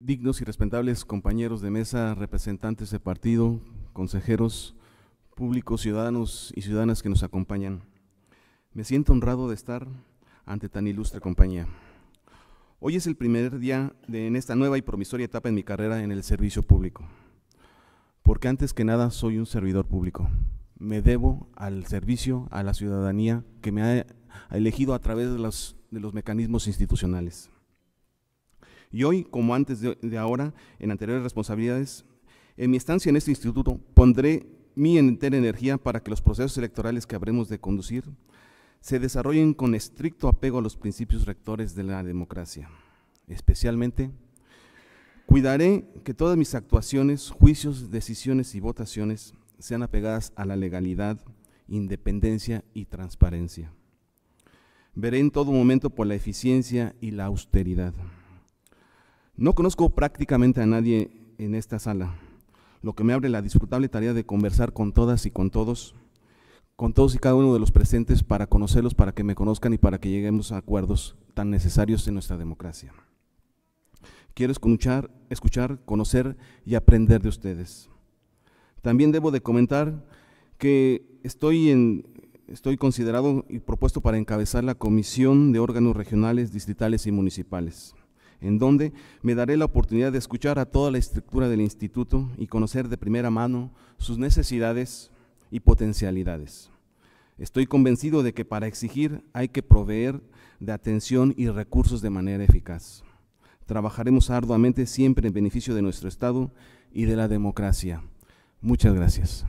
dignos y respetables compañeros de mesa, representantes de partido, consejeros, públicos, ciudadanos y ciudadanas que nos acompañan. Me siento honrado de estar ante tan ilustre compañía. Hoy es el primer día de, en esta nueva y promisoria etapa en mi carrera en el servicio público, porque antes que nada soy un servidor público. Me debo al servicio, a la ciudadanía que me ha elegido a través de los mecanismos institucionales. Y hoy, como antes de, ahora, en anteriores responsabilidades, en mi estancia en este instituto pondré mi entera energía para que los procesos electorales que habremos de conducir se desarrollen con estricto apego a los principios rectores de la democracia. Especialmente, cuidaré que todas mis actuaciones, juicios, decisiones y votaciones sean apegadas a la legalidad, independencia y transparencia. Veré en todo momento por la eficiencia y la austeridad. No conozco prácticamente a nadie en esta sala, lo que me abre la disfrutable tarea de conversar con todas y con todos, con todos y cada uno de los presentes para conocerlos, para que me conozcan y para que lleguemos a acuerdos tan necesarios en nuestra democracia. Quiero escuchar, escuchar, conocer y aprender de ustedes. También debo de comentar que estoy, en, estoy considerado y propuesto para encabezar la Comisión de Órganos Regionales, Distritales y Municipales en donde me daré la oportunidad de escuchar a toda la estructura del instituto y conocer de primera mano sus necesidades y potencialidades. Estoy convencido de que para exigir hay que proveer de atención y recursos de manera eficaz. Trabajaremos arduamente siempre en beneficio de nuestro Estado y de la democracia. Muchas gracias.